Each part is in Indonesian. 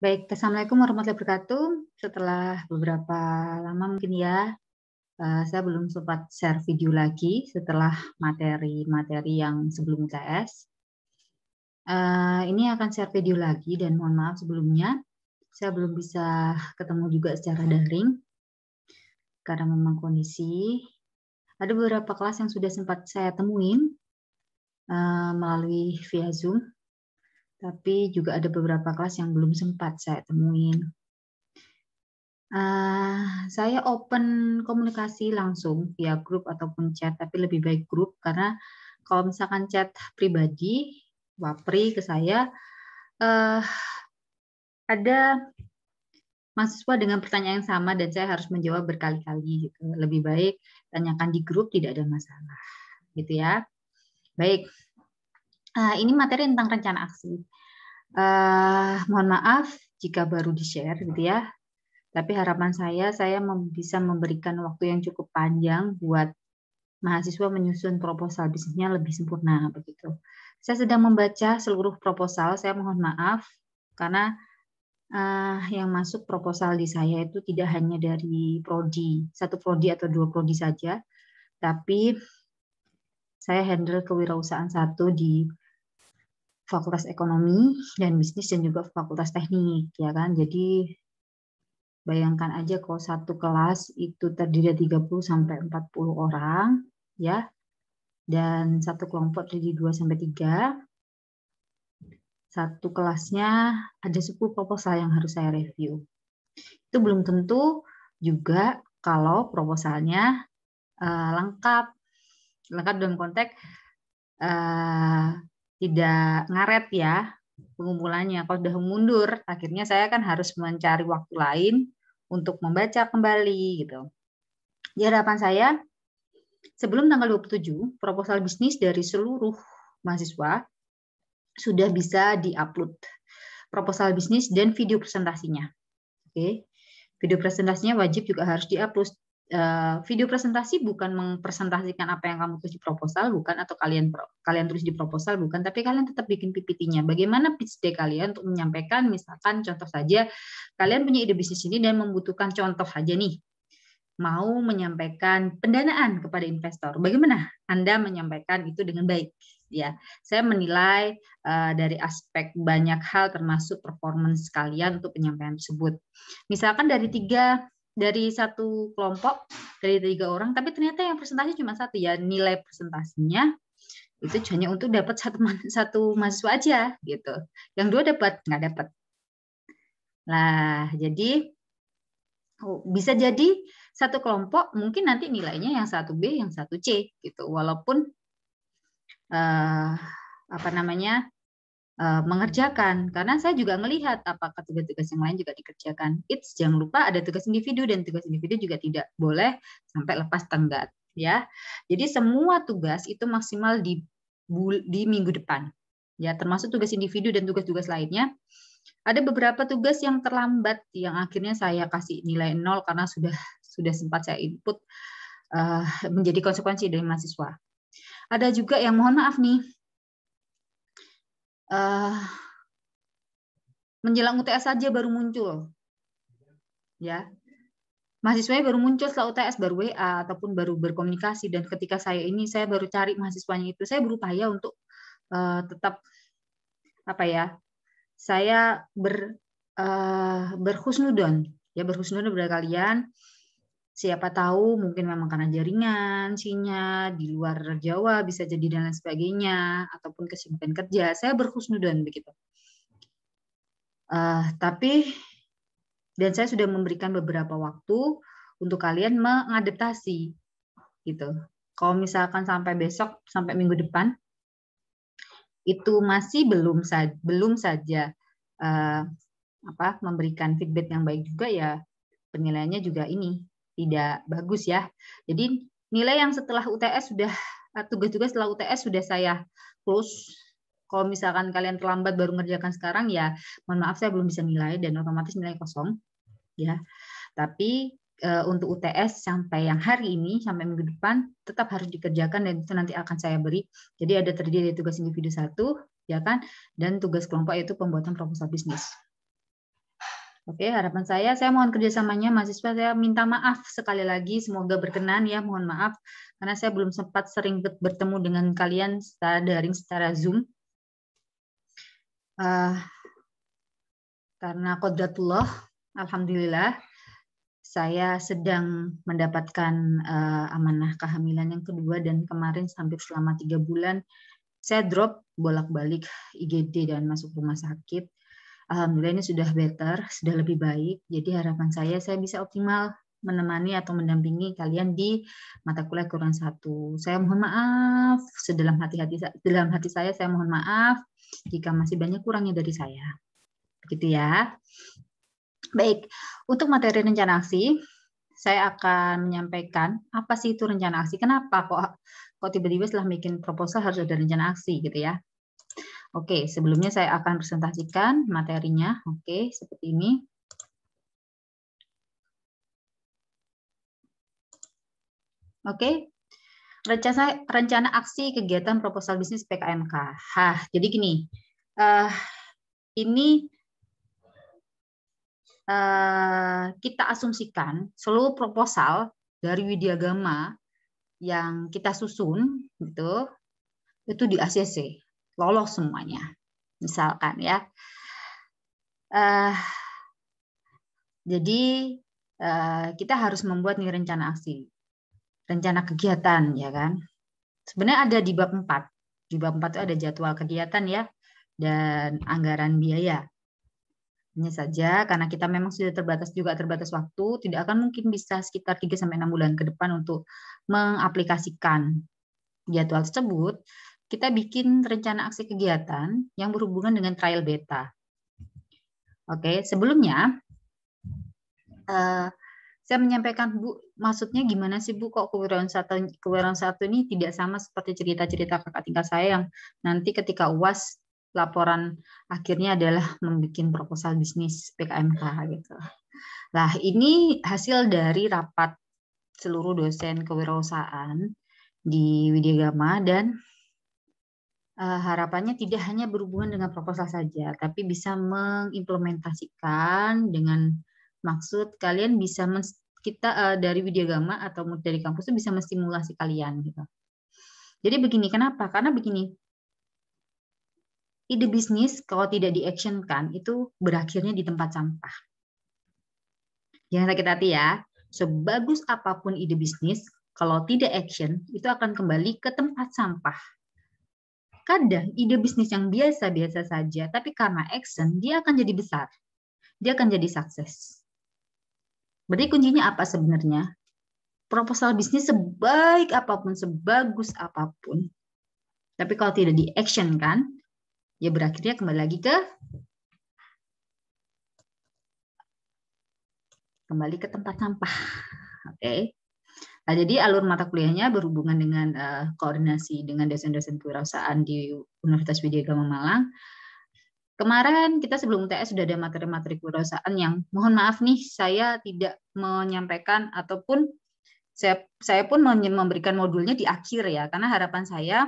Baik, Assalamualaikum warahmatullahi wabarakatuh. Setelah beberapa lama mungkin ya, eh, saya belum sempat share video lagi setelah materi-materi yang sebelum UTS. Eh, ini akan share video lagi dan mohon maaf sebelumnya, saya belum bisa ketemu juga secara daring karena memang kondisi. Ada beberapa kelas yang sudah sempat saya temuin eh, melalui via Zoom, tapi juga ada beberapa kelas yang belum sempat saya temuin. Uh, saya open komunikasi langsung via grup ataupun chat, tapi lebih baik grup karena kalau misalkan chat pribadi, wapri ke saya, uh, ada mahasiswa dengan pertanyaan yang sama dan saya harus menjawab berkali-kali. Gitu. Lebih baik tanyakan di grup, tidak ada masalah, gitu ya. Baik, Eh, ini materi tentang rencana aksi. Uh, mohon maaf jika baru di-share gitu ya. Tapi harapan saya, saya bisa memberikan waktu yang cukup panjang buat mahasiswa menyusun proposal bisnisnya lebih sempurna begitu. Saya sedang membaca seluruh proposal. Saya mohon maaf karena uh, yang masuk proposal di saya itu tidak hanya dari prodi satu prodi atau dua prodi saja, tapi saya handle kewirausahaan satu di fakultas ekonomi dan bisnis dan juga fakultas teknik ya kan jadi bayangkan aja kalau satu kelas itu terdiri dari 30 sampai 40 orang ya dan satu kelompok terdiri 2 sampai 3 satu kelasnya ada 10 proposal yang harus saya review. Itu belum tentu juga kalau proposalnya uh, lengkap. Lengkap dalam konteks uh, tidak ngaret ya pengumpulannya. Kalau sudah mundur, akhirnya saya kan harus mencari waktu lain untuk membaca kembali gitu. Di hadapan saya, sebelum tanggal 27, proposal bisnis dari seluruh mahasiswa sudah bisa diupload proposal bisnis dan video presentasinya. Oke. Video presentasinya wajib juga harus diupload Eh, video presentasi bukan mempresentasikan apa yang kamu tulis di proposal bukan atau kalian kalian tulis di proposal bukan tapi kalian tetap bikin PPT-nya bagaimana pitch day kalian untuk menyampaikan misalkan contoh saja kalian punya ide bisnis ini dan membutuhkan contoh saja nih mau menyampaikan pendanaan kepada investor bagaimana Anda menyampaikan itu dengan baik ya saya menilai uh, dari aspek banyak hal termasuk performance kalian untuk penyampaian tersebut misalkan dari tiga dari satu kelompok dari tiga orang tapi ternyata yang presentasi cuma satu ya nilai presentasinya itu hanya untuk dapat satu satu mahasiswa aja gitu yang dua dapat nggak dapat lah jadi oh, bisa jadi satu kelompok mungkin nanti nilainya yang satu B yang satu C gitu walaupun eh, apa namanya Eh, mengerjakan karena saya juga melihat apakah tugas-tugas yang lain juga dikerjakan. It's jangan lupa ada tugas individu dan tugas individu juga tidak boleh sampai lepas tenggat ya. Jadi semua tugas itu maksimal di di minggu depan ya termasuk tugas individu dan tugas-tugas lainnya. Ada beberapa tugas yang terlambat yang akhirnya saya kasih nilai nol karena sudah sudah sempat saya input uh, menjadi konsekuensi dari mahasiswa. Ada juga yang mohon maaf nih uh, menjelang UTS saja baru muncul. Ya. Mahasiswanya baru muncul setelah UTS, baru WA, ataupun baru berkomunikasi. Dan ketika saya ini, saya baru cari mahasiswanya itu. Saya berupaya untuk uh, tetap, apa ya, saya ber, uh, berhusnudon. Ya, berhusnudon kepada kalian siapa tahu mungkin memang karena jaringan, sinyal di luar Jawa bisa jadi dan lain sebagainya ataupun kesibukan kerja. Saya berhusnudan begitu. Uh, tapi dan saya sudah memberikan beberapa waktu untuk kalian mengadaptasi gitu. Kalau misalkan sampai besok sampai minggu depan itu masih belum belum saja uh, apa memberikan feedback yang baik juga ya penilaiannya juga ini tidak bagus ya. Jadi nilai yang setelah UTS sudah eh, tugas-tugas setelah UTS sudah saya close. Kalau misalkan kalian terlambat baru ngerjakan sekarang ya mohon maaf saya belum bisa nilai dan otomatis nilai kosong ya. Tapi e, untuk UTS sampai yang hari ini sampai minggu depan tetap harus dikerjakan dan itu nanti akan saya beri. Jadi ada terdiri dari tugas individu satu ya kan dan tugas kelompok yaitu pembuatan proposal bisnis. Oke, harapan saya, saya mohon kerjasamanya mahasiswa, saya minta maaf sekali lagi, semoga berkenan ya, mohon maaf, karena saya belum sempat sering bertemu dengan kalian secara daring, secara Zoom. Uh, karena kodratullah, Alhamdulillah, saya sedang mendapatkan uh, amanah kehamilan yang kedua dan kemarin hampir selama tiga bulan saya drop bolak-balik IGD dan masuk rumah sakit alhamdulillah ini sudah better, sudah lebih baik. Jadi harapan saya saya bisa optimal menemani atau mendampingi kalian di mata kuliah kurang satu. Saya mohon maaf sedalam hati-hati dalam hati saya saya mohon maaf jika masih banyak kurangnya dari saya. Begitu ya. Baik, untuk materi rencana aksi saya akan menyampaikan apa sih itu rencana aksi, kenapa kok kok tiba-tiba setelah bikin proposal harus ada rencana aksi gitu ya. Oke, sebelumnya saya akan presentasikan materinya. Oke, seperti ini. Oke, rencana, rencana aksi kegiatan proposal bisnis PKMK. Hah, jadi gini, uh, ini uh, kita asumsikan seluruh proposal dari Widya Gemma yang kita susun gitu itu di ACC lolos semuanya misalkan ya uh, jadi uh, kita harus membuat nih rencana aksi rencana kegiatan ya kan sebenarnya ada di bab 4 di bab 4 itu ada jadwal kegiatan ya dan anggaran biaya hanya saja karena kita memang sudah terbatas juga terbatas waktu, tidak akan mungkin bisa sekitar 3 sampai 6 bulan ke depan untuk mengaplikasikan jadwal tersebut kita bikin rencana aksi kegiatan yang berhubungan dengan trial beta. Oke, sebelumnya eh, saya menyampaikan Bu, maksudnya gimana sih Bu kok kewirausahaan satu kewirausahaan satu ini tidak sama seperti cerita-cerita kakak tingkat saya yang nanti ketika UAS laporan akhirnya adalah membuat proposal bisnis PKMK gitu. Nah, ini hasil dari rapat seluruh dosen kewirausahaan di Widyagama dan Eh, harapannya tidak hanya berhubungan dengan proposal saja, tapi bisa mengimplementasikan dengan maksud kalian bisa kita uh, dari Gama atau dari kampus itu bisa menstimulasi kalian gitu. Jadi begini, kenapa? Karena begini, ide bisnis kalau tidak diactionkan itu berakhirnya di tempat sampah. Jangan sakit hati ya. Sebagus apapun ide bisnis, kalau tidak action, itu akan kembali ke tempat sampah Kadang ide bisnis yang biasa-biasa saja, tapi karena action, dia akan jadi besar. Dia akan jadi sukses. Berarti kuncinya apa sebenarnya? Proposal bisnis sebaik apapun, sebagus apapun. Tapi kalau tidak di action kan, ya berakhirnya kembali lagi ke kembali ke tempat sampah. Oke. Okay. Nah, jadi alur mata kuliahnya berhubungan dengan uh, koordinasi dengan dosen-dosen kewirausahaan di Universitas Widya Gama Malang. Kemarin kita sebelum UTS sudah ada materi-materi kewirausahaan yang mohon maaf nih saya tidak menyampaikan ataupun saya saya pun memberikan modulnya di akhir ya karena harapan saya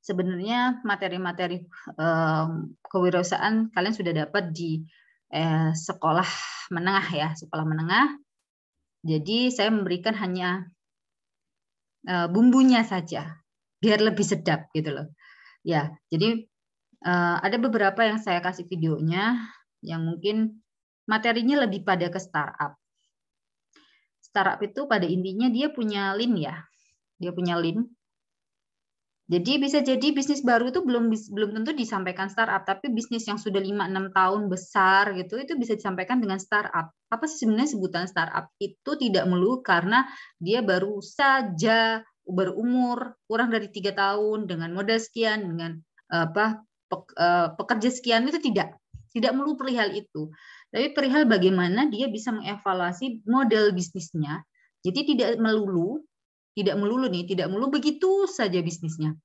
sebenarnya materi-materi um, kewirausahaan kalian sudah dapat di eh, sekolah menengah ya sekolah menengah jadi saya memberikan hanya eh, bumbunya saja biar lebih sedap gitu loh. Ya, jadi eh, ada beberapa yang saya kasih videonya yang mungkin materinya lebih pada ke startup. Startup itu pada intinya dia punya lean ya. Dia punya lean jadi bisa jadi bisnis baru itu belum belum tentu disampaikan startup, tapi bisnis yang sudah 5-6 tahun besar gitu itu bisa disampaikan dengan startup. Apa sih sebenarnya sebutan startup itu tidak melulu karena dia baru saja berumur kurang dari tiga tahun dengan modal sekian dengan apa e, pekerja sekian itu tidak tidak melulu perihal itu, tapi perihal bagaimana dia bisa mengevaluasi model bisnisnya. Jadi tidak melulu tidak melulu nih, tidak melulu begitu saja bisnisnya.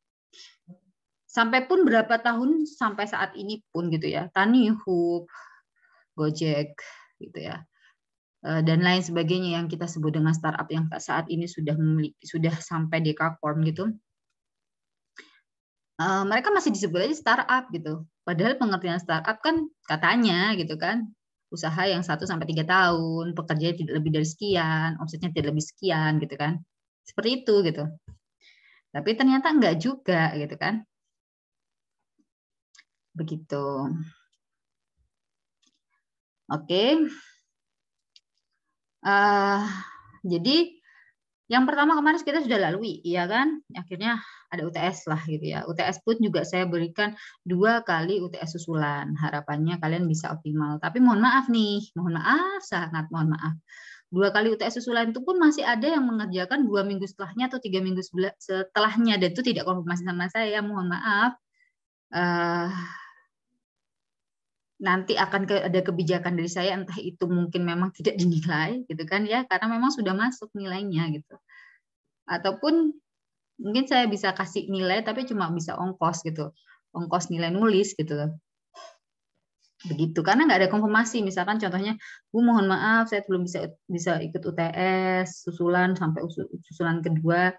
Sampai pun berapa tahun sampai saat ini pun gitu ya. Tani Hub, Gojek gitu ya. Eh, dan lain sebagainya yang kita sebut dengan startup yang saat ini sudah memiliki sudah sampai dekakorn gitu. Eh, mereka masih disebut aja startup gitu. Padahal pengertian startup kan katanya gitu kan usaha yang satu sampai tiga tahun, pekerjanya tidak lebih dari sekian, omsetnya tidak lebih sekian gitu kan seperti itu gitu. Tapi ternyata enggak juga gitu kan. Begitu. Oke. Uh, jadi yang pertama kemarin kita sudah lalui, iya kan? Akhirnya ada UTS lah gitu ya. UTS pun juga saya berikan dua kali UTS susulan. Harapannya kalian bisa optimal. Tapi mohon maaf nih, mohon maaf sangat mohon maaf dua kali UTS susulan itu pun masih ada yang mengerjakan dua minggu setelahnya atau tiga minggu setelahnya dan itu tidak konfirmasi sama saya mohon maaf uh, nanti akan ada kebijakan dari saya entah itu mungkin memang tidak dinilai gitu kan ya karena memang sudah masuk nilainya gitu ataupun mungkin saya bisa kasih nilai tapi cuma bisa ongkos gitu ongkos nilai nulis gitu begitu karena nggak ada konfirmasi misalkan contohnya bu mohon maaf saya belum bisa bisa ikut UTS susulan sampai susulan kedua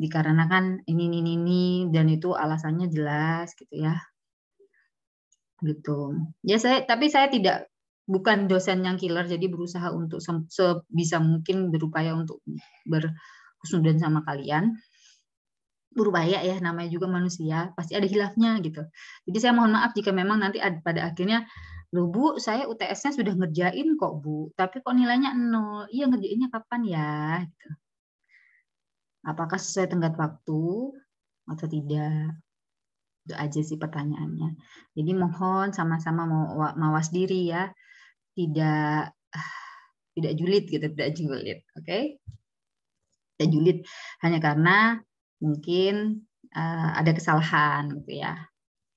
dikarenakan ini ini ini dan itu alasannya jelas gitu ya gitu ya saya tapi saya tidak bukan dosen yang killer jadi berusaha untuk sebisa mungkin berupaya untuk berhusnudan sama kalian berubaya ya namanya juga manusia pasti ada hilafnya gitu jadi saya mohon maaf jika memang nanti ada, pada akhirnya lo bu saya UTS-nya sudah ngerjain kok bu tapi kok nilainya nol iya ngerjainnya kapan ya gitu. apakah sesuai tenggat waktu atau tidak itu aja sih pertanyaannya jadi mohon sama-sama mawas diri ya tidak tidak julid gitu tidak julid oke okay? tidak julid hanya karena mungkin uh, ada kesalahan gitu ya.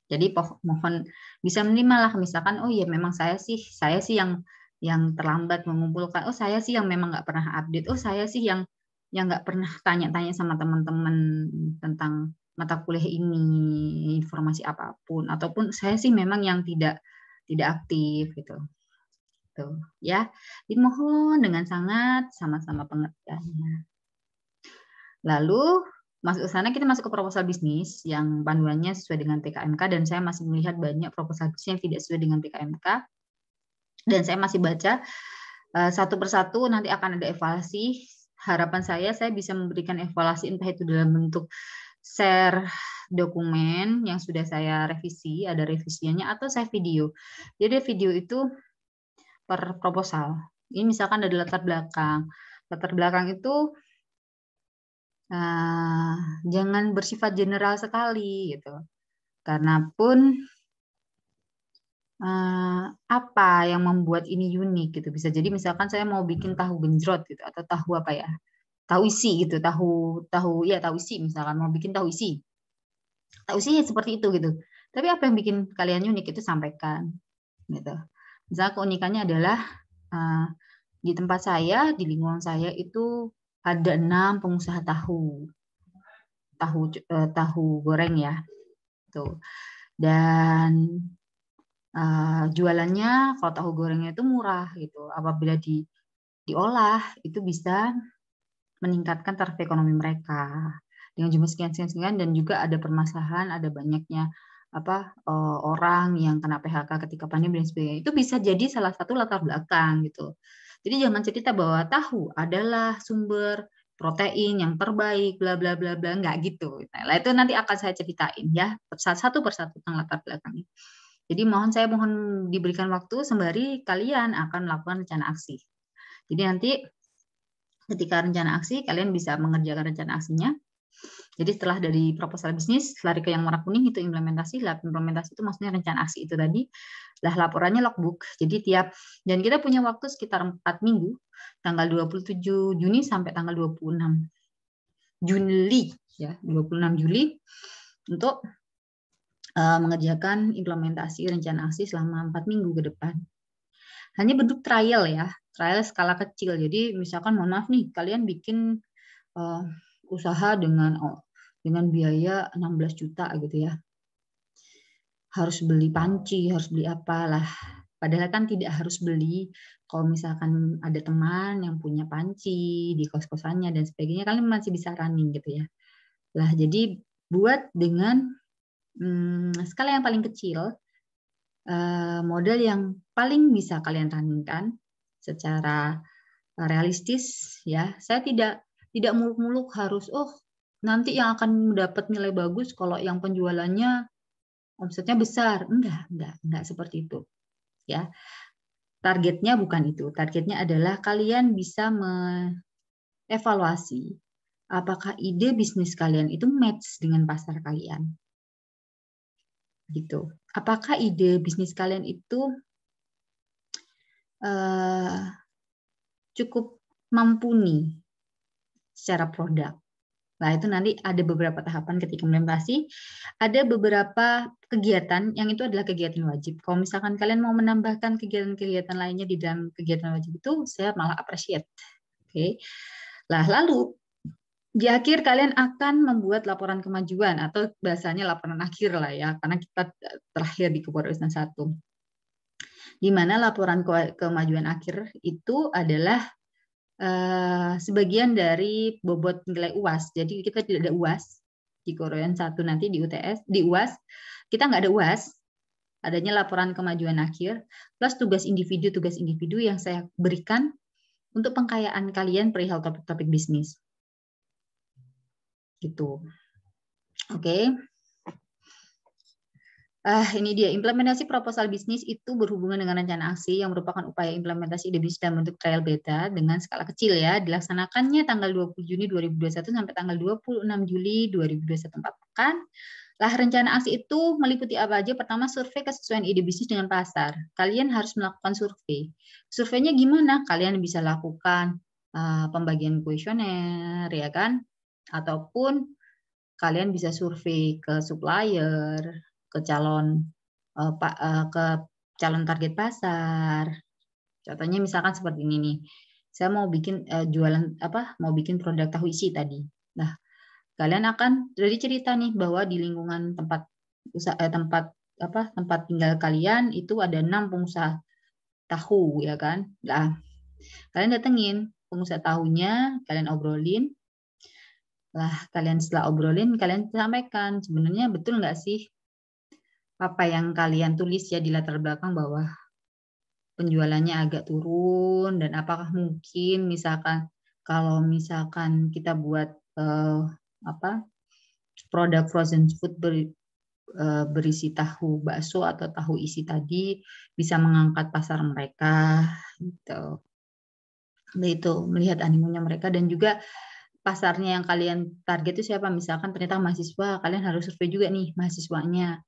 Jadi mohon bisa menerima lah misalkan oh ya memang saya sih saya sih yang yang terlambat mengumpulkan oh saya sih yang memang nggak pernah update oh saya sih yang yang nggak pernah tanya-tanya sama teman-teman tentang mata kuliah ini informasi apapun ataupun saya sih memang yang tidak tidak aktif gitu tuh ya dimohon dengan sangat sama-sama pengertiannya lalu masuk ke sana kita masuk ke proposal bisnis yang panduannya sesuai dengan PKMK dan saya masih melihat banyak proposal bisnis yang tidak sesuai dengan PKMK dan saya masih baca eh, satu persatu nanti akan ada evaluasi harapan saya saya bisa memberikan evaluasi entah itu dalam bentuk share dokumen yang sudah saya revisi ada revisiannya atau saya video jadi video itu per proposal ini misalkan ada latar belakang latar belakang itu Nah, jangan bersifat general sekali gitu. Karena pun eh, apa yang membuat ini unik gitu. Bisa jadi misalkan saya mau bikin tahu genjrot gitu atau tahu apa ya? Tahu isi gitu, tahu tahu ya tahu isi misalkan mau bikin tahu isi. Tahu isi seperti itu gitu. Tapi apa yang bikin kalian unik itu sampaikan gitu. Misalnya keunikannya adalah eh, di tempat saya, di lingkungan saya itu ada enam pengusaha tahu tahu eh, tahu goreng ya tuh dan eh, jualannya kalau tahu gorengnya itu murah gitu apabila di diolah itu bisa meningkatkan taraf ekonomi mereka dengan jumlah sekian sekian sekian dan juga ada permasalahan ada banyaknya apa eh, orang yang kena PHK ketika pandemi dan sebagainya itu bisa jadi salah satu latar belakang gitu jadi jangan cerita bahwa tahu adalah sumber protein yang terbaik, bla bla bla bla, nggak gitu. Nah, itu nanti akan saya ceritain ya satu persatu tentang latar belakangnya. Jadi mohon saya mohon diberikan waktu sembari kalian akan melakukan rencana aksi. Jadi nanti ketika rencana aksi kalian bisa mengerjakan rencana aksinya. Jadi setelah dari proposal bisnis lari ke yang warna kuning itu implementasi, lah implementasi itu maksudnya rencana aksi itu tadi. Lah laporannya logbook. Jadi tiap dan kita punya waktu sekitar 4 minggu tanggal 27 Juni sampai tanggal 26 Juli ya, 26 Juli untuk uh, mengerjakan implementasi rencana aksi selama 4 minggu ke depan. Hanya bentuk trial ya, trial skala kecil. Jadi misalkan mohon maaf nih, kalian bikin eh, usaha dengan oh, dengan biaya 16 juta gitu ya. Harus beli panci, harus beli apalah. Padahal kan tidak harus beli kalau misalkan ada teman yang punya panci di kos-kosannya dan sebagainya, kalian masih bisa running gitu ya. Lah jadi buat dengan hmm, skala yang paling kecil, eh, model yang paling bisa kalian runningkan secara realistis ya. Saya tidak tidak muluk-muluk harus oh nanti yang akan mendapat nilai bagus kalau yang penjualannya omsetnya besar. Enggak, enggak, enggak seperti itu. Ya. Targetnya bukan itu. Targetnya adalah kalian bisa mengevaluasi apakah ide bisnis kalian itu match dengan pasar kalian. Gitu. Apakah ide bisnis kalian itu uh, cukup mampuni secara produk. Nah, itu nanti ada beberapa tahapan ketika implementasi. Ada beberapa kegiatan yang itu adalah kegiatan wajib. Kalau misalkan kalian mau menambahkan kegiatan-kegiatan lainnya di dalam kegiatan wajib itu, saya malah appreciate. Oke. Lah, lalu di akhir kalian akan membuat laporan kemajuan atau bahasanya laporan akhir lah ya, karena kita terakhir di kepolisian satu. Di mana laporan kemajuan akhir itu adalah Eh, sebagian dari bobot nilai UAS. Jadi kita tidak ada UAS di koroyan satu nanti di UTS, di UAS kita nggak ada UAS, adanya laporan kemajuan akhir plus tugas individu-tugas individu yang saya berikan untuk pengkayaan kalian perihal topik-topik bisnis. Gitu. Oke. Okay. Uh, ini dia implementasi proposal bisnis itu berhubungan dengan rencana aksi yang merupakan upaya implementasi ide bisnis dalam bentuk trial beta dengan skala kecil ya. Dilaksanakannya tanggal 20 Juni 2021 sampai tanggal 26 Juli 2021 4 pekan. Lah rencana aksi itu meliputi apa aja? Pertama survei kesesuaian ide bisnis dengan pasar. Kalian harus melakukan survei. Surveinya gimana? Kalian bisa lakukan uh, pembagian kuesioner ya kan? Ataupun kalian bisa survei ke supplier ke calon uh, eh, pak uh, eh, ke calon target pasar. Contohnya misalkan seperti ini nih. Saya mau bikin uh, jualan apa? Mau bikin produk tahu isi tadi. Nah, kalian akan jadi cerita nih bahwa di lingkungan tempat usaha eh, tempat apa tempat tinggal kalian itu ada enam pengusaha tahu ya kan nah kalian datengin pengusaha tahunya kalian obrolin lah kalian setelah obrolin kalian sampaikan sebenarnya betul nggak sih apa yang kalian tulis ya di latar belakang bahwa penjualannya agak turun dan apakah mungkin misalkan kalau misalkan kita buat uh, apa produk frozen food ber, uh, eh, berisi tahu bakso atau tahu isi tadi bisa mengangkat pasar mereka gitu nah itu melihat animonya mereka dan juga pasarnya yang kalian target itu siapa misalkan ternyata mahasiswa kalian harus survei juga nih mahasiswanya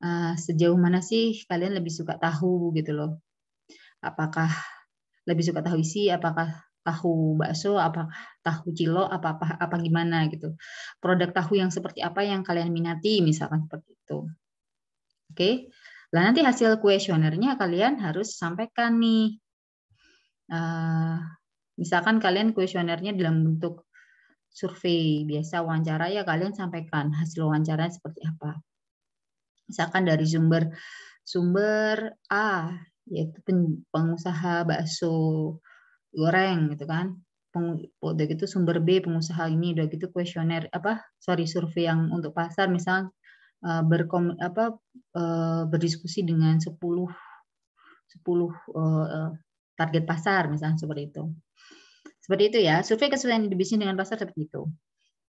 Eh, sejauh mana sih kalian lebih suka tahu gitu loh. Apakah lebih suka tahu isi, apakah tahu bakso, Apakah tahu cilok? apa apa apa gimana gitu. Produk tahu yang seperti apa yang kalian minati misalkan seperti itu. Oke. Okay? Lah nanti hasil kuesionernya kalian harus sampaikan nih. Uh, misalkan kalian kuesionernya dalam bentuk survei biasa wawancara ya kalian sampaikan hasil wawancara seperti apa misalkan dari sumber sumber A yaitu pengusaha bakso goreng gitu kan oh, udah gitu sumber B pengusaha ini udah gitu kuesioner apa sorry survei yang untuk pasar misal eh, berkom apa eh, berdiskusi dengan 10 10 eh, target pasar misalnya seperti itu seperti itu ya survei kesulitan di bisnis dengan pasar seperti itu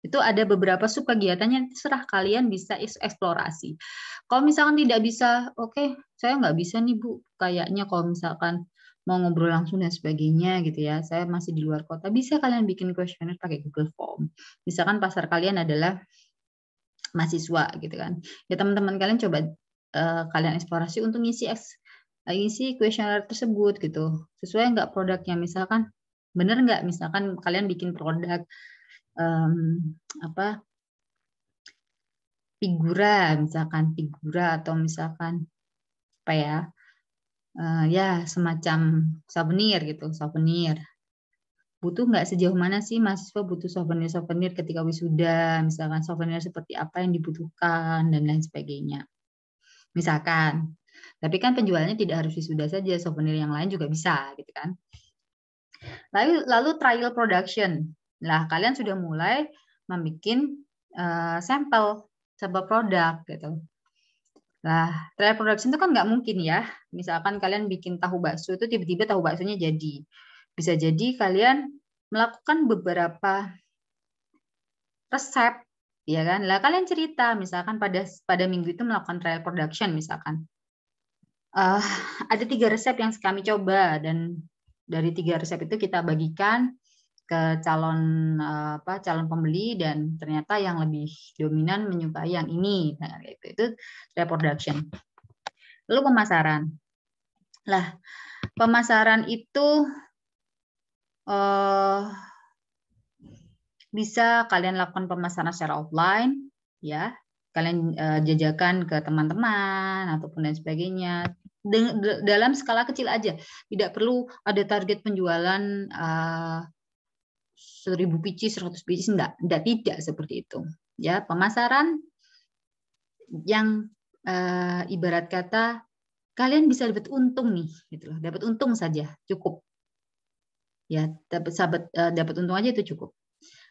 itu ada beberapa sub yang serah kalian bisa eksplorasi. Kalau misalkan tidak bisa, oke, okay, saya nggak bisa nih Bu, kayaknya kalau misalkan mau ngobrol langsung dan sebagainya gitu ya, saya masih di luar kota, bisa kalian bikin questioner pakai Google Form. Misalkan pasar kalian adalah mahasiswa gitu kan. Ya teman-teman kalian coba uh, kalian eksplorasi untuk ngisi eks, eh, isi kuesioner tersebut gitu sesuai nggak produknya misalkan bener nggak misalkan kalian bikin produk um, apa figura misalkan figura atau misalkan apa ya uh, ya semacam souvenir gitu souvenir butuh nggak sejauh mana sih mahasiswa butuh souvenir souvenir ketika wisuda misalkan souvenir seperti apa yang dibutuhkan dan lain sebagainya misalkan tapi kan penjualnya tidak harus wisuda saja souvenir yang lain juga bisa gitu kan lalu lalu trial production Nah, kalian sudah mulai membuat uh, sampel, sebuah produk gitu. Nah, trial production itu kan nggak mungkin ya. Misalkan kalian bikin tahu bakso itu tiba-tiba tahu baksonya jadi. Bisa jadi kalian melakukan beberapa resep ya kan. Lah kalian cerita misalkan pada pada minggu itu melakukan trial production misalkan. Uh, ada tiga resep yang kami coba dan dari tiga resep itu kita bagikan ke calon eh, apa calon pembeli dan ternyata yang lebih dominan menyukai yang ini nah, gitu. itu itu reproduction lalu pemasaran lah pemasaran itu eh, bisa kalian lakukan pemasaran secara offline ya kalian eh, jajakan ke teman-teman ataupun dan sebagainya dalam skala kecil aja tidak perlu ada target penjualan uh, 1000 biji, 100 biji enggak, enggak tidak seperti itu. Ya, pemasaran yang eh, ibarat kata kalian bisa dapat untung nih, gitu loh. Dapat untung saja cukup. Ya, dapat sahabat eh, dapat untung aja itu cukup.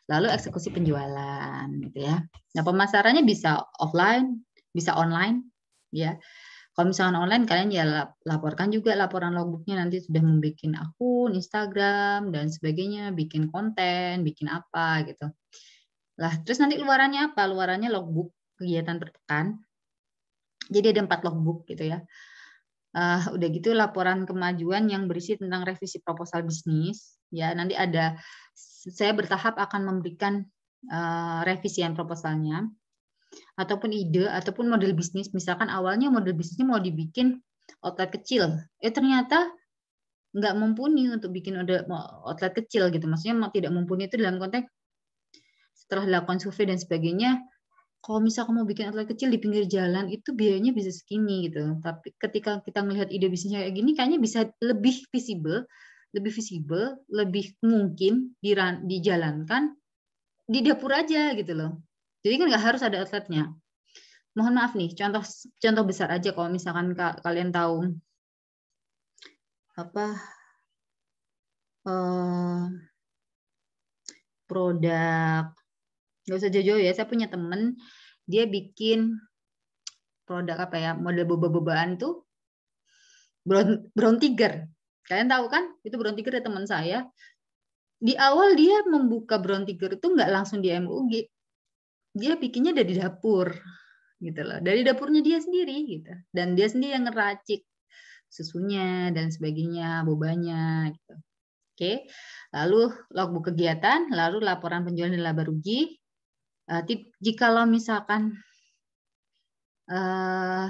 Lalu eksekusi penjualan gitu ya. Nah, pemasarannya bisa offline, bisa online ya. Kalau misalkan online kalian ya laporkan juga laporan logbooknya nanti sudah membuat akun Instagram dan sebagainya, bikin konten, bikin apa gitu. Lah terus nanti iya. luarannya apa? Luarannya logbook kegiatan pertekan Jadi ada empat logbook gitu ya. Uh, udah gitu laporan kemajuan yang berisi tentang revisi proposal bisnis ya nanti ada saya bertahap akan memberikan uh, revisian proposalnya ataupun ide ataupun model bisnis misalkan awalnya model bisnisnya mau dibikin outlet kecil eh ternyata nggak mumpuni untuk bikin outlet kecil gitu maksudnya tidak mumpuni itu dalam konteks setelah dilakukan survei dan sebagainya kalau misal mau bikin outlet kecil di pinggir jalan itu biayanya bisa segini gitu tapi ketika kita melihat ide bisnisnya kayak gini kayaknya bisa lebih visible lebih visible lebih mungkin diran, dijalankan di dapur aja gitu loh jadi kan nggak harus ada outletnya. Mohon maaf nih, contoh contoh besar aja kalau misalkan ka, kalian tahu apa eh, produk nggak usah jojo ya. Saya punya temen dia bikin produk apa ya model boba-bobaan tuh brown, brown tiger. Kalian tahu kan? Itu brown tiger ya teman saya. Di awal dia membuka brown tiger itu nggak langsung di MUG, dia bikinnya dari dapur gitu loh dari dapurnya dia sendiri gitu dan dia sendiri yang ngeracik susunya dan sebagainya bobanya gitu oke lalu logbook kegiatan lalu laporan penjualan dan laba rugi eh, Jika lo misalkan eh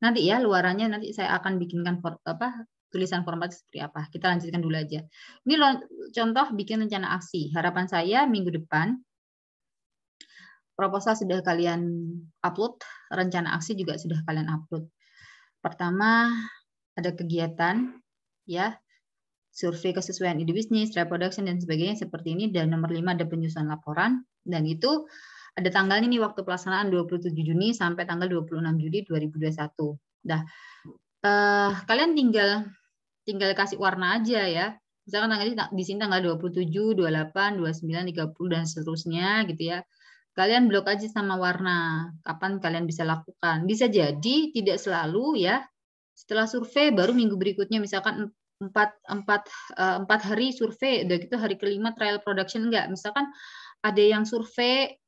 nanti ya luarannya nanti saya akan bikinkan for, apa tulisan format seperti apa kita lanjutkan dulu aja ini lo, contoh bikin rencana aksi harapan saya minggu depan proposal sudah kalian upload, rencana aksi juga sudah kalian upload. Pertama, ada kegiatan ya, survei kesesuaian ide bisnis, reproduction dan sebagainya seperti ini dan nomor lima ada penyusunan laporan dan itu ada tanggalnya nih waktu pelaksanaan 27 Juni sampai tanggal 26 Juli 2021. Nah, eh, kalian tinggal tinggal kasih warna aja ya. Misalkan tanggal di sini tanggal 27, 28, 29, 30 dan seterusnya gitu ya. Kalian blok aja sama warna. Kapan kalian bisa lakukan? Bisa jadi tidak selalu ya. Setelah survei baru minggu berikutnya misalkan empat empat eh, empat hari survei udah gitu hari kelima trial production enggak misalkan ada yang survei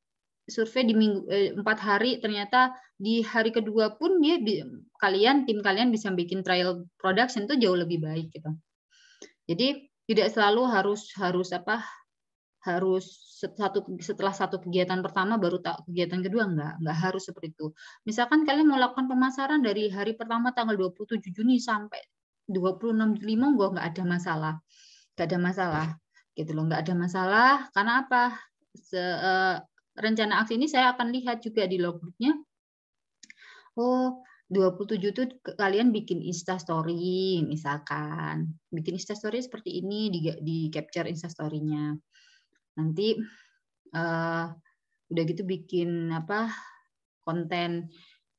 survei di minggu eh, empat eh, hari ternyata di hari kedua pun dia kalian tim kalian bisa bikin trial production tuh jauh lebih baik gitu jadi tidak selalu harus harus apa harus satu setelah satu kegiatan pertama baru tak kegiatan kedua enggak enggak harus seperti itu. Misalkan kalian mau lakukan pemasaran dari hari pertama tanggal 27 Juni sampai 26 Juli gua enggak ada masalah. Enggak ada masalah. Gitu loh, enggak ada masalah karena apa? Se, eh, rencana aksi ini saya akan lihat juga di logbooknya. Oh, 27 tuh kalian bikin Insta story misalkan. Bikin Insta story seperti ini di di capture Insta story-nya nanti uh, udah gitu bikin apa konten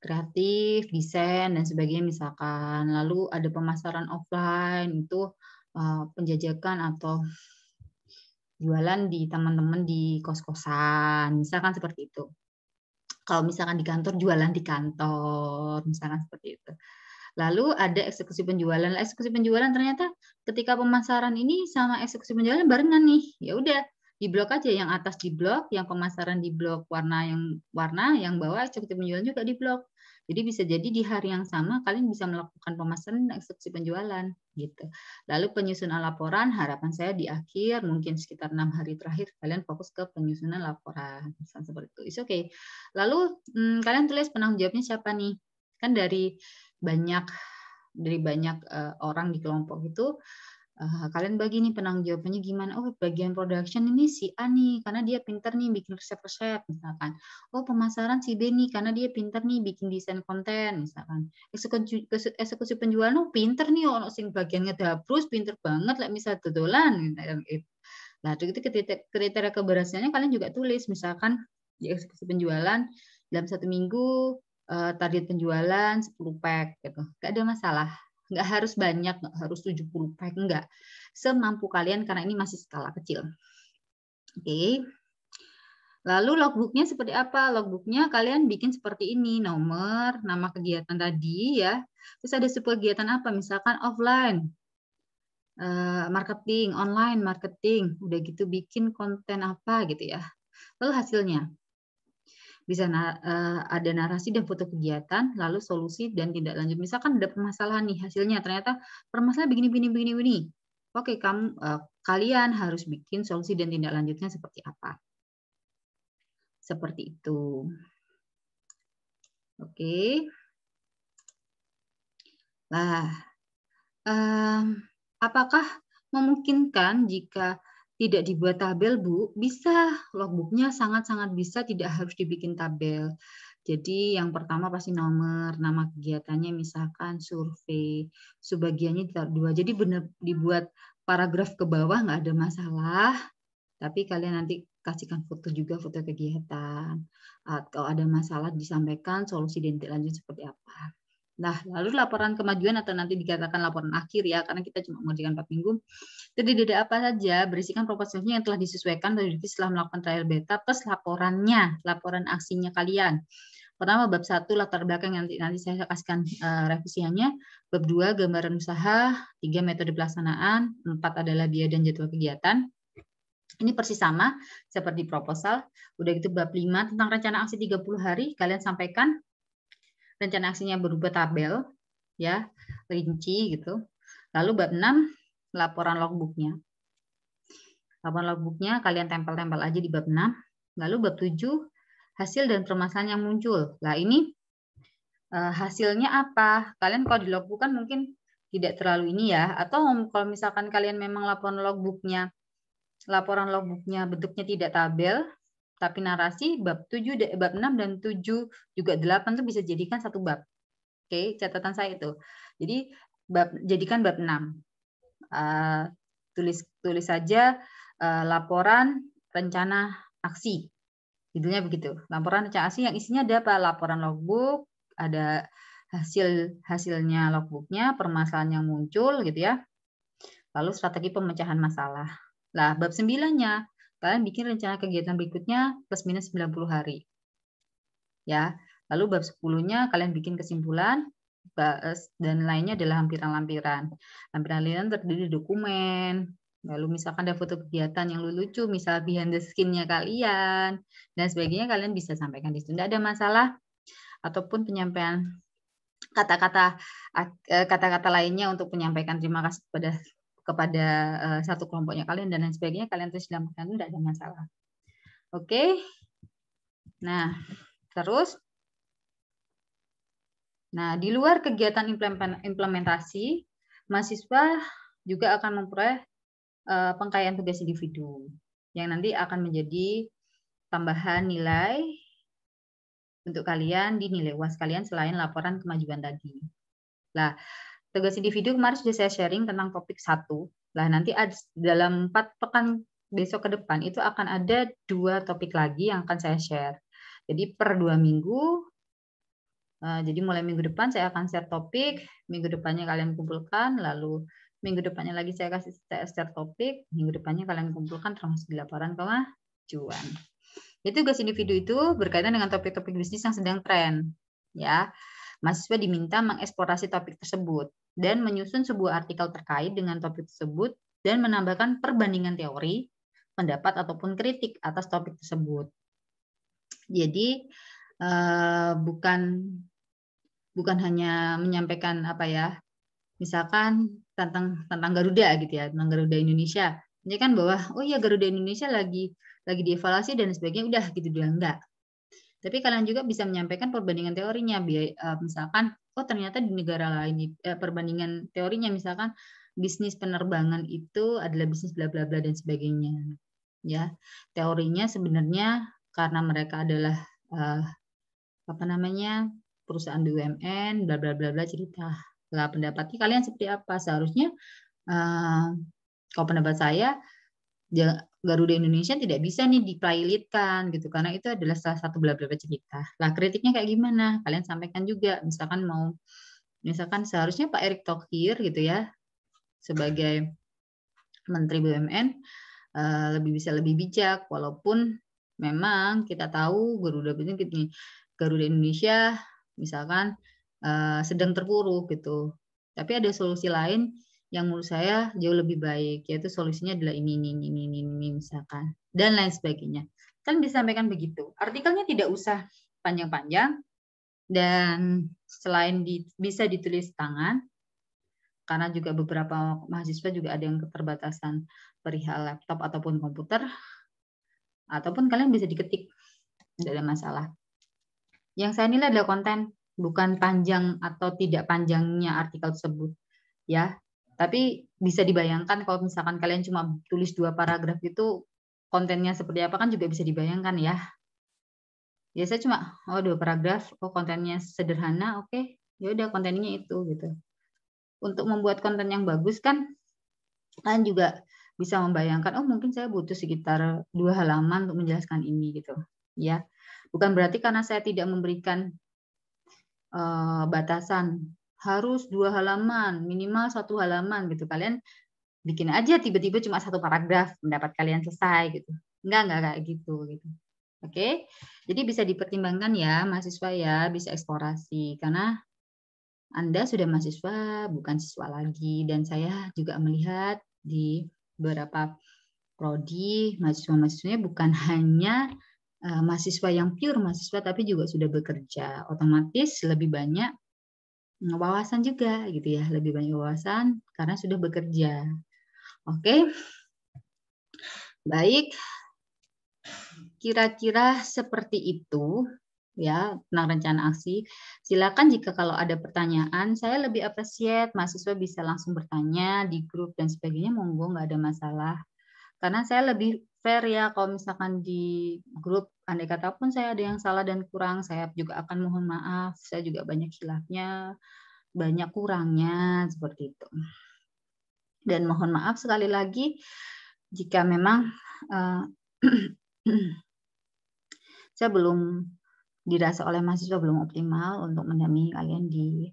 kreatif, desain dan sebagainya misalkan. Lalu ada pemasaran offline itu uh, penjajakan atau jualan di teman-teman di kos-kosan, misalkan seperti itu. Kalau misalkan di kantor jualan di kantor, misalkan seperti itu. Lalu ada eksekusi penjualan. eksekusi penjualan ternyata ketika pemasaran ini sama eksekusi penjualan barengan nih. Ya udah, di blok aja yang atas di blok, yang pemasaran di blok warna yang warna, yang bawah eksekutif penjualan juga di blok. Jadi bisa jadi di hari yang sama kalian bisa melakukan pemasaran dan eksekusi penjualan gitu. Lalu penyusunan laporan harapan saya di akhir mungkin sekitar enam hari terakhir kalian fokus ke penyusunan laporan misalnya seperti itu. Oke. okay. Lalu hmm, kalian tulis penanggung jawabnya siapa nih? Kan dari banyak dari banyak uh, orang di kelompok itu Uh, kalian bagi nih penang jawabannya gimana? Oh, bagian production ini si A nih karena dia pinter nih bikin resep-resep misalkan. Oh, pemasaran si B nih karena dia pinter nih bikin desain konten misalkan. Eksekusi, eksekusi penjualan oh pinter nih orang sing bagiannya terus pinter banget lah misal dodolan Nah, itu kriteria keberhasilannya kalian juga tulis misalkan di eksekusi penjualan dalam satu minggu eh, target penjualan 10 pack gitu. Gak ada masalah nggak harus banyak, nggak harus 70 pack, nggak. Semampu kalian karena ini masih skala kecil. Oke. Okay. Lalu logbooknya seperti apa? Logbooknya kalian bikin seperti ini, nomor, nama kegiatan tadi ya. Terus ada sebuah kegiatan apa? Misalkan offline, eh, marketing, online marketing, udah gitu bikin konten apa gitu ya. Lalu hasilnya bisa na eh, ada narasi dan foto kegiatan, lalu solusi dan tindak lanjut. Misalkan ada permasalahan nih hasilnya ternyata permasalahan begini begini begini begini. Oke, kamu uh, kalian harus bikin solusi dan tindak lanjutnya seperti apa. Seperti itu. Oke. Nah, um, apakah memungkinkan jika tidak dibuat tabel, Bu, bisa logbooknya sangat-sangat bisa tidak harus dibikin tabel. Jadi yang pertama pasti nomor, nama kegiatannya misalkan survei, sebagiannya ditaruh dua. Jadi benar dibuat paragraf ke bawah nggak ada masalah, tapi kalian nanti kasihkan foto juga foto kegiatan atau ada masalah disampaikan solusi dan lanjut seperti apa. Nah, lalu laporan kemajuan atau nanti dikatakan laporan akhir ya, karena kita cuma mengerjakan 4 minggu. Terdiri dari apa saja, berisikan proposalnya yang telah disesuaikan dan setelah melakukan trial beta, plus laporannya, laporan aksinya kalian. Pertama, bab satu latar belakang nanti nanti saya kasihkan uh, revisiannya. Bab dua gambaran usaha, tiga metode pelaksanaan, empat adalah biaya dan jadwal kegiatan. Ini persis sama seperti proposal. Udah gitu bab lima tentang rencana aksi 30 hari kalian sampaikan rencana aksinya berubah tabel ya rinci gitu. Lalu bab 6 laporan logbooknya. Laporan logbooknya kalian tempel-tempel aja di bab 6. Lalu bab 7 hasil dan permasalahan yang muncul. Nah ini eh, hasilnya apa? Kalian kalau di logbook kan mungkin tidak terlalu ini ya. Atau kalau misalkan kalian memang laporan logbooknya laporan logbooknya bentuknya tidak tabel, tapi narasi bab 7 bab 6 dan 7 juga 8 itu bisa jadikan satu bab. Oke, okay, catatan saya itu. Jadi bab jadikan bab 6. Uh, eh, tulis tulis saja uh, laporan rencana aksi. Judulnya begitu. Laporan rencana aksi yang isinya ada apa? Laporan logbook, ada hasil hasilnya logbooknya, permasalahan yang muncul gitu ya. Lalu strategi pemecahan masalah. Lah, bab 9-nya kalian bikin rencana kegiatan berikutnya plus minus 90 hari. Ya. Lalu bab 10-nya kalian bikin kesimpulan dan lainnya adalah lampiran-lampiran. Lampiran-lampiran terdiri dari dokumen, lalu misalkan ada foto kegiatan yang lucu, misal behind the skin-nya kalian, dan sebagainya kalian bisa sampaikan di situ. Tidak ada masalah ataupun penyampaian kata-kata eh, kata-kata lainnya untuk menyampaikan terima kasih kepada kepada uh, satu kelompoknya kalian dan lain sebagainya kalian tulis dalam kertas tidak ada masalah oke okay? nah terus nah di luar kegiatan implementasi mahasiswa juga akan memperoleh uh, eh, pengkayaan tugas individu yang nanti akan menjadi tambahan nilai untuk kalian di nilai UAS kalian selain laporan kemajuan tadi. Lah, tugas individu kemarin sudah saya sharing tentang topik satu. Nah, nanti dalam empat pekan besok ke depan itu akan ada dua topik lagi yang akan saya share. Jadi per dua minggu, eh, jadi mulai minggu depan saya akan share topik, minggu depannya kalian kumpulkan, lalu minggu depannya lagi saya kasih share topik, minggu depannya kalian kumpulkan termasuk di laporan kemajuan. Itu tugas individu itu berkaitan dengan topik-topik bisnis yang sedang tren. ya. Mahasiswa diminta mengeksplorasi topik tersebut dan menyusun sebuah artikel terkait dengan topik tersebut dan menambahkan perbandingan teori, pendapat ataupun kritik atas topik tersebut. Jadi eh, bukan bukan hanya menyampaikan apa ya, misalkan tentang tentang Garuda gitu ya, tentang Garuda Indonesia. Ini kan bahwa oh iya Garuda Indonesia lagi lagi dievaluasi dan sebagainya udah gitu dia enggak. Tapi kalian juga bisa menyampaikan perbandingan teorinya, eh, misalkan oh ternyata di negara lain eh, perbandingan teorinya misalkan bisnis penerbangan itu adalah bisnis bla bla bla dan sebagainya. Ya, teorinya sebenarnya karena mereka adalah eh, apa namanya perusahaan BUMN bla bla bla bla cerita lah pendapatnya kalian seperti apa seharusnya eh, kalau pendapat saya Garuda Indonesia tidak bisa nih dipilotkan gitu karena itu adalah salah satu bla bla cerita. Lah kritiknya kayak gimana? Kalian sampaikan juga misalkan mau misalkan seharusnya Pak Erick Thohir gitu ya sebagai Menteri BUMN eh, lebih bisa lebih bijak walaupun memang kita tahu Garuda ini Garuda Indonesia misalkan eh, sedang terpuruk gitu. Tapi ada solusi lain yang menurut saya jauh lebih baik yaitu solusinya adalah ini ini ini ini ini misalkan dan lain sebagainya kan disampaikan begitu artikelnya tidak usah panjang-panjang dan selain di, bisa ditulis tangan karena juga beberapa mahasiswa juga ada yang keterbatasan perihal laptop ataupun komputer ataupun kalian bisa diketik tidak ada masalah yang saya nilai adalah konten bukan panjang atau tidak panjangnya artikel tersebut ya tapi bisa dibayangkan kalau misalkan kalian cuma tulis dua paragraf itu kontennya seperti apa kan juga bisa dibayangkan ya. Ya saya cuma oh dua paragraf, oh kontennya sederhana, oke. Okay. Ya udah kontennya itu gitu. Untuk membuat konten yang bagus kan kan juga bisa membayangkan oh mungkin saya butuh sekitar dua halaman untuk menjelaskan ini gitu ya bukan berarti karena saya tidak memberikan eh, batasan harus dua halaman, minimal satu halaman gitu. Kalian bikin aja tiba-tiba cuma satu paragraf mendapat kalian selesai gitu. Enggak, enggak kayak gitu gitu. Oke. Okay? Jadi bisa dipertimbangkan ya mahasiswa ya, bisa eksplorasi karena Anda sudah mahasiswa, bukan siswa lagi dan saya juga melihat di beberapa prodi mahasiswa-mahasiswanya bukan hanya uh, mahasiswa yang pure mahasiswa tapi juga sudah bekerja. Otomatis lebih banyak wawasan juga gitu ya, lebih banyak wawasan karena sudah bekerja. Oke. Baik. Kira-kira seperti itu ya tentang rencana aksi. Silakan jika kalau ada pertanyaan, saya lebih apresiat mahasiswa bisa langsung bertanya di grup dan sebagainya, monggo nggak ada masalah. Karena saya lebih fair ya kalau misalkan di grup andai kata pun saya ada yang salah dan kurang, saya juga akan mohon maaf, saya juga banyak hilafnya, banyak kurangnya seperti itu. Dan mohon maaf sekali lagi jika memang uh, saya belum dirasa oleh mahasiswa belum optimal untuk mendampingi kalian di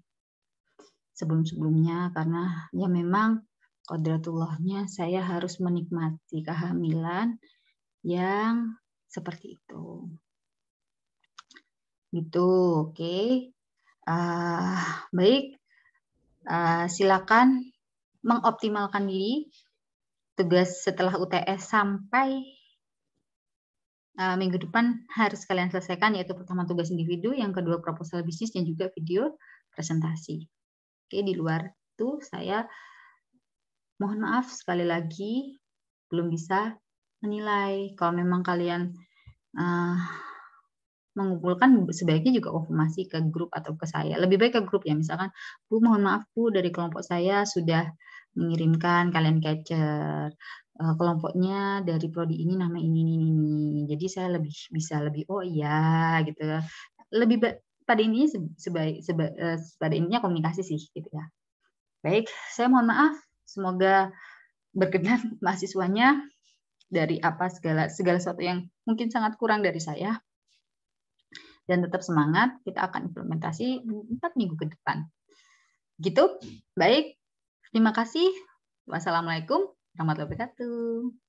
sebelum-sebelumnya karena ya memang kodratullahnya saya harus menikmati kehamilan yang seperti itu. Gitu, oke. Okay. Uh, baik, uh, silakan mengoptimalkan diri tugas setelah UTS sampai uh, minggu depan harus kalian selesaikan yaitu pertama tugas individu, yang kedua proposal bisnis dan juga video presentasi. Oke, okay, di luar itu saya Mohon maaf sekali lagi belum bisa menilai. Kalau memang kalian uh, mengumpulkan sebaiknya juga konfirmasi ke grup atau ke saya. Lebih baik ke grup ya, misalkan Bu mohon maaf Bu dari kelompok saya sudah mengirimkan kalian catcher. Eh, kelompoknya dari prodi ini nama ini ini ini. Jadi saya lebih bisa lebih oh iya gitu. Lebih pada intinya sebaik seba, eh, pada intinya komunikasi sih gitu ya. Baik, saya mohon maaf Semoga berkenan mahasiswanya dari apa segala segala sesuatu yang mungkin sangat kurang dari saya. Dan tetap semangat, kita akan implementasi empat minggu ke depan. Gitu, baik. Terima kasih. Wassalamualaikum warahmatullahi wabarakatuh.